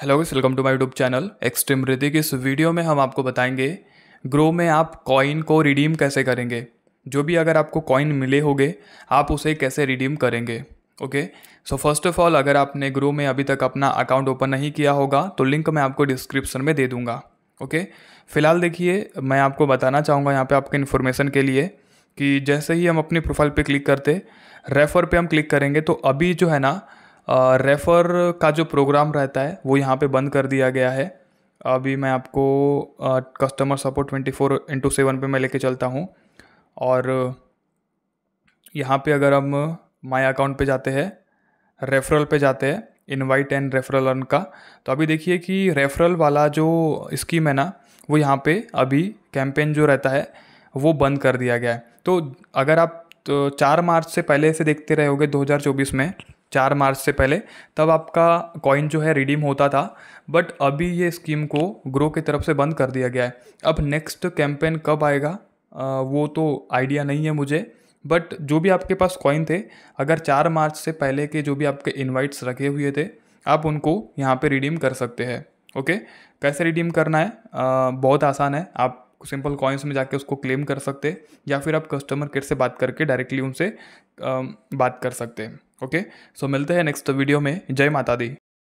hello guys welcome to my YouTube channel extreme Hrithik इस video में हम आपको बताएंगे ग्रो में आप कॉइन को रिडीम कैसे करेंगे जो भी अगर आपको कॉइन मिले होंगे आप उसे कैसे रिडीम करेंगे okay so first of all अगर आपने ग्रो में अभी तक अपना अकाउंट ओपन नहीं किया होगा तो लिंक मैं आपको डिस्क्रिप्शन में दे दूँगा ओके फिलहाल देखिए मैं आपको बताना चाहूँगा यहाँ पर आपके इन्फॉर्मेशन के लिए कि जैसे ही हम अपनी प्रोफाइल पर क्लिक करते रेफ़र पर हम क्लिक करेंगे तो अभी जो है ना रेफ़र का जो प्रोग्राम रहता है वो यहाँ पे बंद कर दिया गया है अभी मैं आपको customer support twenty four into seven पर मैं लेके चलता हूँ और यहाँ पे अगर हम माई अकाउंट पे जाते हैं रेफरल पे जाते हैं इनवाइट एंड रेफरल अर्न का तो अभी देखिए कि रेफरल वाला जो स्कीम है ना वो यहाँ पे अभी कैंपेन जो रहता है वो बंद कर दिया गया है तो अगर आप तो चार मार्च से पहले से देखते रहोगे 2024 में चार मार्च से पहले तब आपका कॉइन जो है रिडीम होता था बट अभी ये स्कीम को ग्रो की तरफ से बंद कर दिया गया है अब नेक्स्ट कैंपेन कब आएगा आ, वो तो आइडिया नहीं है मुझे बट जो भी आपके पास कॉइन थे अगर चार मार्च से पहले के जो भी आपके इनवाइट्स रखे हुए थे आप उनको यहाँ पे रिडीम कर सकते हैं ओके कैसे रिडीम करना है आ, बहुत आसान है आप सिंपल कॉइन्स में जाके उसको क्लेम कर सकते या फिर आप कस्टमर केयर से बात करके डायरेक्टली उनसे बात कर सकते हैं ओके सो मिलते हैं नेक्स्ट वीडियो में जय माता दी